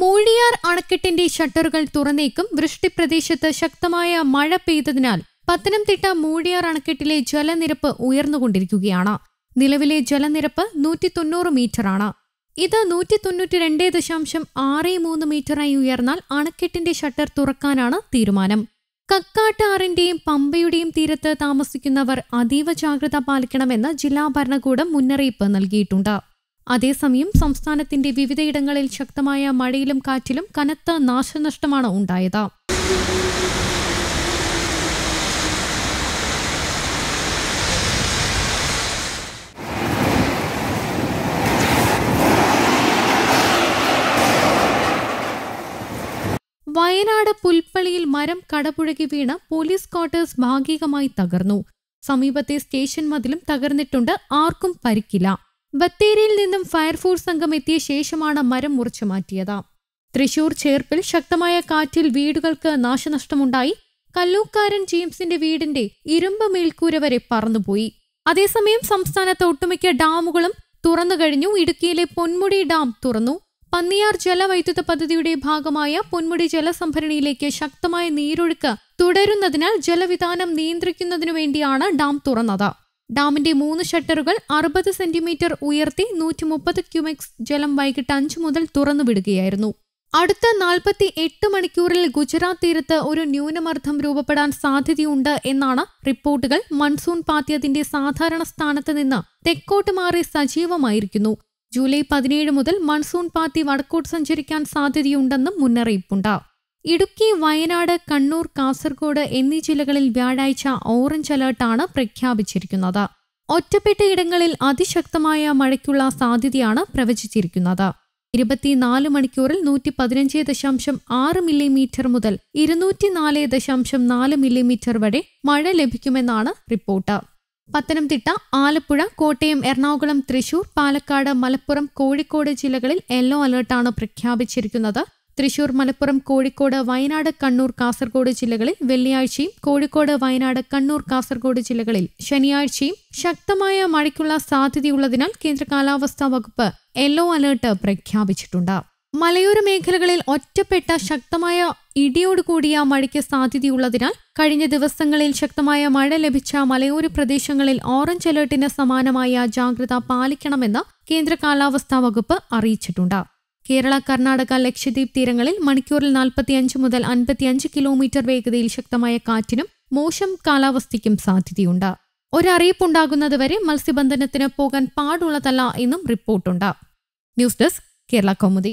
മൂഴിയാർ അണക്കെട്ടിന്റെ ഷട്ടറുകൾ തുറന്നേക്കും വൃഷ്ടി പ്രദേശത്ത് ശക്തമായ മഴ പെയ്തതിനാൽ പത്തനംതിട്ട മൂഴിയാർ അണക്കെട്ടിലെ ജലനിരപ്പ് ഉയർന്നുകൊണ്ടിരിക്കുകയാണ് നിലവിലെ ജലനിരപ്പ് നൂറ്റി തൊണ്ണൂറ് മീറ്ററാണ് ഇത് നൂറ്റി തൊണ്ണൂറ്റി രണ്ടേ ദശാംശം ആറ് മൂന്ന് മീറ്ററായി ഉയർന്നാൽ അണക്കെട്ടിന്റെ ഷട്ടർ തുറക്കാനാണ് തീരുമാനം കക്കാട്ടാറിന്റെയും പമ്പയുടെയും തീരത്ത് താമസിക്കുന്നവർ അതീവ ജാഗ്രത പാലിക്കണമെന്ന് ജില്ലാ ഭരണകൂടം മുന്നറിയിപ്പ് നൽകിയിട്ടുണ്ട് അതേസമയം സംസ്ഥാനത്തിന്റെ വിവിധയിടങ്ങളിൽ ശക്തമായ മഴയിലും കാറ്റിലും കനത്ത നാശനഷ്ടമാണ് ഉണ്ടായത് വയനാട് പുൽപ്പള്ളിയിൽ മരം കടപുഴകി വീണ് പോലീസ് ക്വാർട്ടേഴ്സ് ഭാഗികമായി തകർന്നു സമീപത്തെ സ്റ്റേഷൻ മതിലും തകർന്നിട്ടുണ്ട് ആർക്കും പരിക്കില്ല ബത്തേരിയിൽ നിന്നും ഫയർഫോഴ്സ് സംഘം എത്തിയ ശേഷമാണ് മരം മുറിച്ചു മാറ്റിയത് തൃശൂർ ചേർപ്പിൽ ശക്തമായ കാറ്റിൽ വീടുകൾക്ക് നാശനഷ്ടമുണ്ടായി കല്ലൂക്കാരൻ ജെയിംസിന്റെ വീടിന്റെ ഇരുമ്പ് മേൽക്കൂര വരെ പറന്നുപോയി അതേസമയം സംസ്ഥാനത്ത് ഒട്ടുമിക്ക ഡാമുകളും തുറന്നു കഴിഞ്ഞു ഇടുക്കിയിലെ പൊന്മുടി ഡാം തുറന്നു പന്നിയാർ ജലവൈദ്യുത പദ്ധതിയുടെ ഭാഗമായ പൊന്മുടി ജലസംഭരണിയിലേക്ക് ശക്തമായ നീരൊഴുക്ക് തുടരുന്നതിനാൽ ജലവിധാനം നിയന്ത്രിക്കുന്നതിനു വേണ്ടിയാണ് ഡാം തുറന്നത് ഡാമിന്റെ മൂന്ന് ഷട്ടറുകൾ അറുപത് സെന്റിമീറ്റർ ഉയർത്തി നൂറ്റി മുപ്പത് ക്യുമെക്സ് ജലം വൈകിട്ട് അഞ്ചു മുതൽ തുറന്നുവിടുകയായിരുന്നു അടുത്ത നാൽപ്പത്തി എട്ട് മണിക്കൂറിൽ ഗുജറാത്ത് തീരത്ത് ഒരു ന്യൂനമർദ്ദം രൂപപ്പെടാൻ സാധ്യതയുണ്ട് എന്നാണ് റിപ്പോർട്ടുകൾ മൺസൂൺ പാത്യത്തിന്റെ സാധാരണ സ്ഥാനത്ത് നിന്ന് തെക്കോട്ട് മാറി സജീവമായിരിക്കുന്നു ജൂലൈ പതിനേഴ് മുതൽ മൺസൂൺ പാത്തി വടക്കോട്ട് സഞ്ചരിക്കാൻ സാധ്യതയുണ്ടെന്നും മുന്നറിയിപ്പുണ്ടാകും ഇടുക്കി വയനാട് കണ്ണൂർ കാസർഗോഡ് എന്നീ ജില്ലകളിൽ വ്യാഴാഴ്ച ഓറഞ്ച് അലേർട്ടാണ് പ്രഖ്യാപിച്ചിരിക്കുന്നത് ഒറ്റപ്പെട്ട ഇടങ്ങളിൽ അതിശക്തമായ മഴയ്ക്കുള്ള സാധ്യതയാണ് പ്രവചിച്ചിരിക്കുന്നത് ഇരുപത്തിനാല് മണിക്കൂറിൽ നൂറ്റി പതിനഞ്ച് ദശാംശം ആറ് മില്ലിമീറ്റർ മുതൽ ഇരുന്നൂറ്റിനാല് ദശാംശം നാല് മില്ലിമീറ്റർ വരെ മഴ ലഭിക്കുമെന്നാണ് റിപ്പോർട്ട് പത്തനംതിട്ട ആലപ്പുഴ കോട്ടയം എറണാകുളം തൃശൂർ പാലക്കാട് മലപ്പുറം കോഴിക്കോട് ജില്ലകളിൽ യെല്ലോ അലേർട്ടാണ് പ്രഖ്യാപിച്ചിരിക്കുന്നത് തൃശൂർ മലപ്പുറം കോഴിക്കോട് വയനാട് കണ്ണൂർ കാസർഗോഡ് ജില്ലകളിൽ വെള്ളിയാഴ്ചയും കോഴിക്കോട് വയനാട് കണ്ണൂർ കാസർഗോഡ് ജില്ലകളിൽ ശനിയാഴ്ചയും ശക്തമായ മഴയ്ക്കുള്ള സാധ്യതയുള്ളതിനാൽ കേന്ദ്ര കാലാവസ്ഥാ വകുപ്പ് യെല്ലോ അലേർട്ട് പ്രഖ്യാപിച്ചിട്ടുണ്ട് മലയോര മേഖലകളിൽ ഒറ്റപ്പെട്ട ശക്തമായ ഇടിയോടുകൂടിയ മഴയ്ക്ക് സാധ്യതയുള്ളതിനാൽ കഴിഞ്ഞ ദിവസങ്ങളിൽ ശക്തമായ മഴ ലഭിച്ച മലയോര പ്രദേശങ്ങളിൽ ഓറഞ്ച് അലേർട്ടിന് സമാനമായ ജാഗ്രത പാലിക്കണമെന്ന് കേന്ദ്ര കാലാവസ്ഥാ വകുപ്പ് അറിയിച്ചിട്ടുണ്ട് കേരള കർണാടക ലക്ഷദ്വീപ് തീരങ്ങളിൽ മണിക്കൂറിൽ നാൽപ്പത്തിയഞ്ച് മുതൽ അൻപത്തിയഞ്ച് കിലോമീറ്റർ വേഗതയിൽ ശക്തമായ കാറ്റിനും മോശം കാലാവസ്ഥയ്ക്കും സാധ്യതയുണ്ട് ഒരറിയിപ്പുണ്ടാകുന്നതുവരെ മത്സ്യബന്ധനത്തിന് പോകാൻ പാടുള്ളതല്ല എന്നും റിപ്പോർട്ടുണ്ട് ന്യൂസ് ഡെസ്ക് കേരള കൗമുദി